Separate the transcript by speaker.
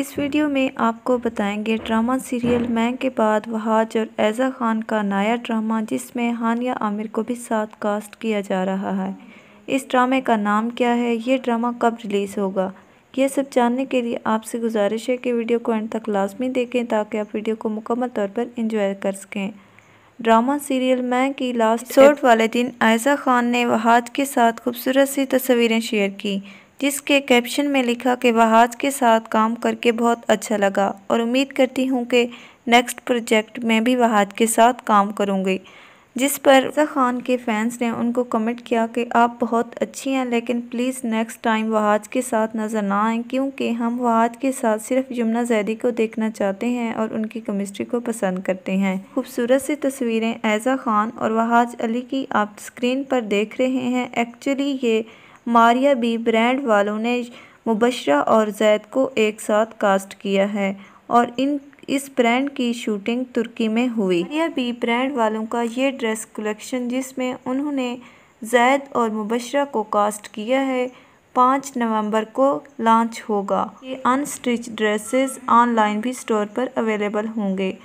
Speaker 1: इस वीडियो में आपको बताएंगे ड्रामा सीरियल मैं के बाद वहाज और ऐज़ा खान का नया ड्रामा जिसमें हानिया आमिर को भी साथ कास्ट किया जा रहा है इस ड्रामे का नाम क्या है ये ड्रामा कब रिलीज़ होगा ये सब जानने के लिए आपसे गुजारिश है कि वीडियो को एंड तक लाजमी देखें ताकि आप वीडियो को मुकम्मल तौर पर इंजॉय कर सकें ड्रामा सीरियल मैं की लास्ट शोट वाले दिन ऐज़ा खान ने वहाज के साथ खूबसूरत सी तस्वीरें शेयर की जिसके कैप्शन में लिखा कि वहाज के साथ काम करके बहुत अच्छा लगा और उम्मीद करती हूँ कि नेक्स्ट प्रोजेक्ट में भी वहाज के साथ काम करूँगी जिस पर रजा खान के फैंस ने उनको कमेंट किया कि आप बहुत अच्छी हैं लेकिन प्लीज़ नेक्स्ट टाइम वहाज के साथ नज़र ना आएँ क्योंकि हम वहाज के साथ सिर्फ यमुना जैदी को देखना चाहते हैं और उनकी केमिस्ट्री को पसंद करते हैं खूबसूरत सी तस्वीरें ऐज़ा खान और वहाज अली की आप स्क्रीन पर देख रहे हैं एक्चुअली ये मारिया बी ब्रांड वालों ने मुबशरा और जैद को एक साथ कास्ट किया है और इन इस ब्रांड की शूटिंग तुर्की में हुई मारिया बी ब्रांड वालों का ये ड्रेस कलेक्शन जिसमें उन्होंने जैद और मुबशरा को कास्ट किया है पाँच नवंबर को लॉन्च होगा ये अनस्टिच ड्रेसेस ऑनलाइन भी स्टोर पर अवेलेबल होंगे